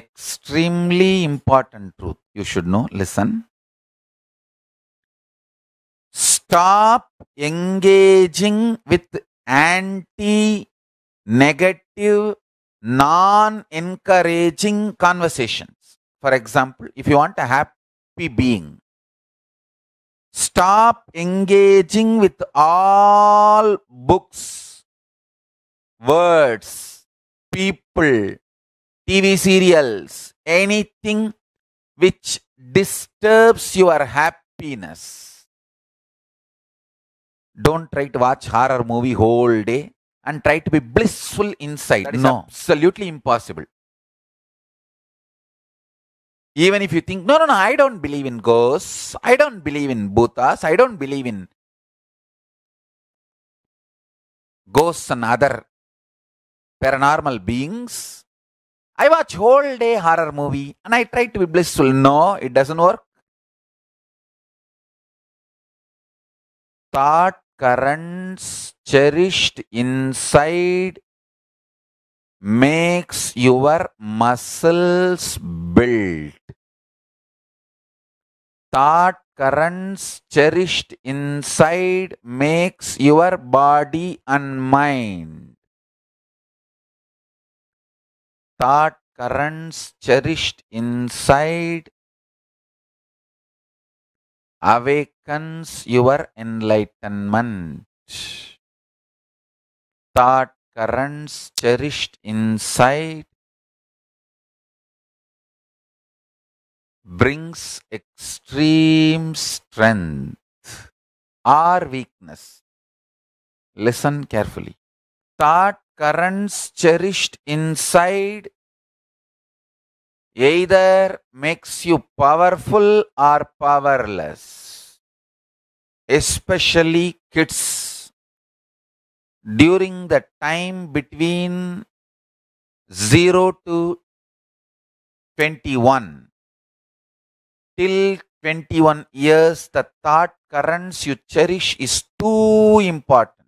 extremely important truth you should know. Listen. Stop engaging with anti negative, non encouraging conversations. For example, if you want a happy being, stop engaging with all books, words, people, TV serials, anything which disturbs your happiness. Don't try to watch horror movie whole day and try to be blissful inside. That is no. absolutely impossible. Even if you think, no, no, no, I don't believe in ghosts, I don't believe in bhutas, I don't believe in ghosts and other paranormal beings, I watch whole day horror movie and I try to be blissful. No, it doesn't work. Thought currents cherished inside makes your muscles build. Thought currents cherished inside makes your body and mind thought currents cherished inside awakens your enlightenment. Thought currents cherished inside brings extreme strength or weakness. Listen carefully. Thought currents cherished inside either makes you powerful or powerless, especially kids. During the time between 0 to 21, till 21 years, the thought currents you cherish is too important.